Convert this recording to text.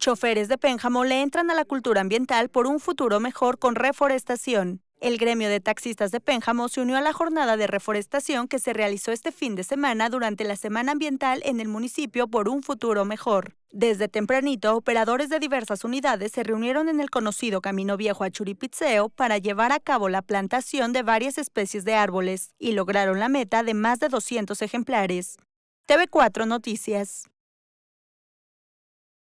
Choferes de Pénjamo le entran a la cultura ambiental por un futuro mejor con reforestación. El gremio de taxistas de Pénjamo se unió a la jornada de reforestación que se realizó este fin de semana durante la Semana Ambiental en el municipio por un futuro mejor. Desde tempranito, operadores de diversas unidades se reunieron en el conocido Camino Viejo a Churipitzeo para llevar a cabo la plantación de varias especies de árboles y lograron la meta de más de 200 ejemplares. TV4 Noticias.